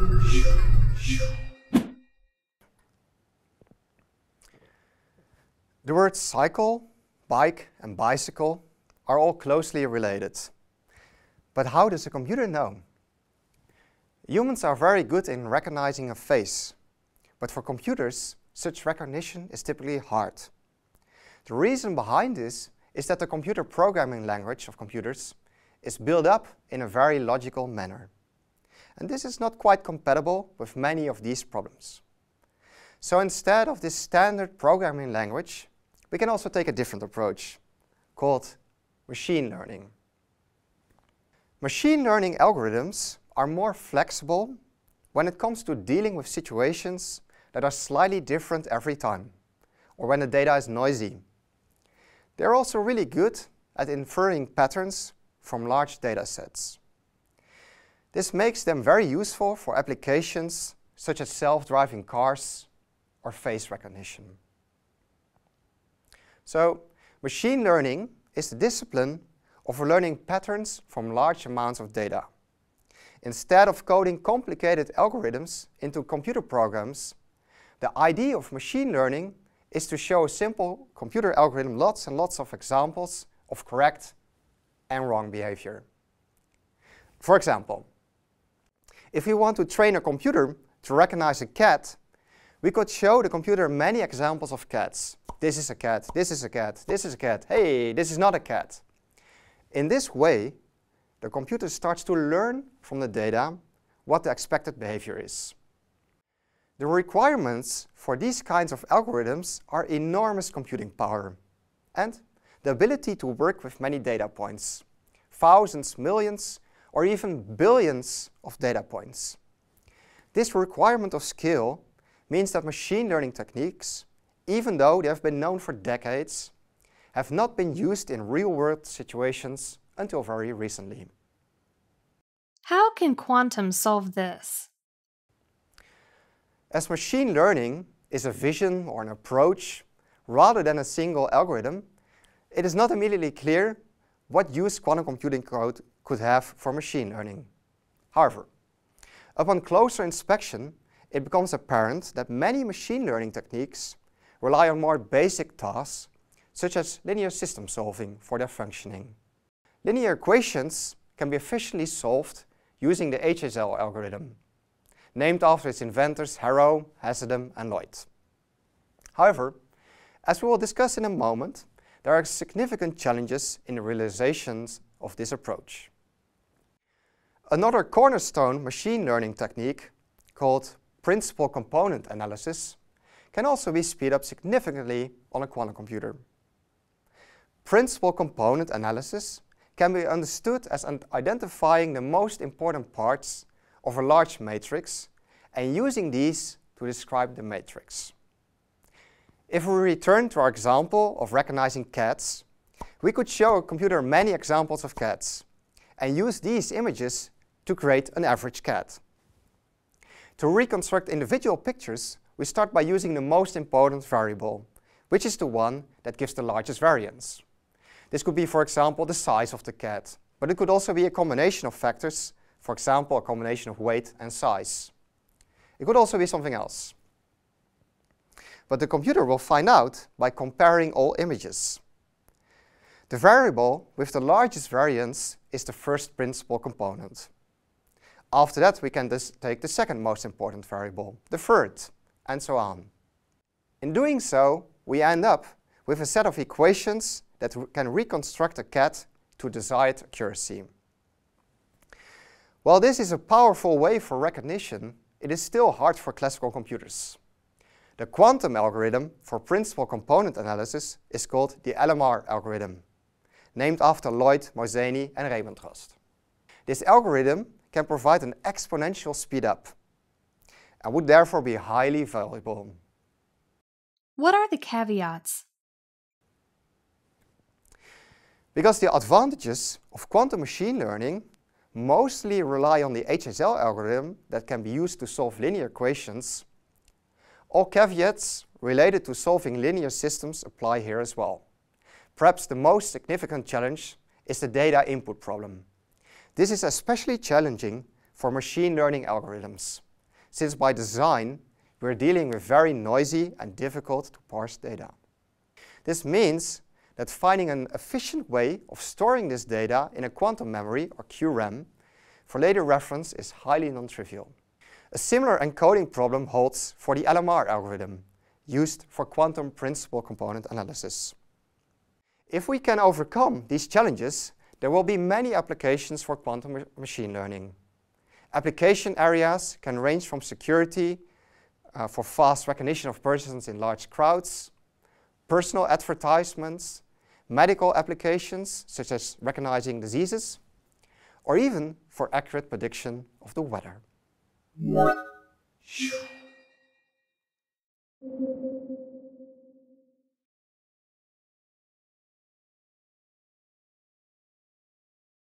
The words cycle, bike and bicycle are all closely related. But how does a computer know? Humans are very good in recognizing a face, but for computers, such recognition is typically hard. The reason behind this is that the computer programming language of computers is built up in a very logical manner and this is not quite compatible with many of these problems. So instead of this standard programming language, we can also take a different approach called machine learning. Machine learning algorithms are more flexible when it comes to dealing with situations that are slightly different every time, or when the data is noisy. They're also really good at inferring patterns from large data sets. This makes them very useful for applications such as self-driving cars or face recognition. So machine learning is the discipline of learning patterns from large amounts of data. Instead of coding complicated algorithms into computer programs, the idea of machine learning is to show a simple computer algorithm lots and lots of examples of correct and wrong behavior. For example, if we want to train a computer to recognize a cat, we could show the computer many examples of cats. This is a cat, this is a cat, this is a cat, hey, this is not a cat. In this way, the computer starts to learn from the data what the expected behavior is. The requirements for these kinds of algorithms are enormous computing power and the ability to work with many data points, thousands, millions, or even billions of data points. This requirement of skill means that machine learning techniques, even though they have been known for decades, have not been used in real-world situations until very recently. How can quantum solve this? As machine learning is a vision or an approach rather than a single algorithm, it is not immediately clear what use quantum computing code could have for machine learning. However, upon closer inspection, it becomes apparent that many machine learning techniques rely on more basic tasks, such as linear system solving for their functioning. Linear equations can be efficiently solved using the HSL algorithm, named after its inventors Harrow, Hasedem and Lloyd. However, as we will discuss in a moment, there are significant challenges in the realizations of this approach. Another cornerstone machine learning technique called principal component analysis can also be speed up significantly on a quantum computer. Principal component analysis can be understood as identifying the most important parts of a large matrix and using these to describe the matrix. If we return to our example of recognizing cats, we could show a computer many examples of cats and use these images to create an average cat. To reconstruct individual pictures, we start by using the most important variable, which is the one that gives the largest variance. This could be, for example, the size of the cat, but it could also be a combination of factors, for example, a combination of weight and size. It could also be something else. But the computer will find out by comparing all images. The variable with the largest variance is the first principal component. After that, we can just take the second most important variable, the third, and so on. In doing so, we end up with a set of equations that can reconstruct a cat to desired accuracy. While this is a powerful way for recognition, it is still hard for classical computers. The quantum algorithm for principal component analysis is called the LMR algorithm, named after Lloyd, Mozzani and Rost. This algorithm can provide an exponential speedup and would therefore be highly valuable. What are the caveats? Because the advantages of quantum machine learning mostly rely on the HSL algorithm that can be used to solve linear equations, all caveats related to solving linear systems apply here as well. Perhaps the most significant challenge is the data input problem. This is especially challenging for machine learning algorithms, since by design, we're dealing with very noisy and difficult to parse data. This means that finding an efficient way of storing this data in a quantum memory, or QRAM, for later reference is highly non-trivial. A similar encoding problem holds for the LMR algorithm, used for quantum principal component analysis. If we can overcome these challenges, there will be many applications for quantum machine learning. Application areas can range from security, uh, for fast recognition of persons in large crowds, personal advertisements, medical applications such as recognizing diseases, or even for accurate prediction of the weather.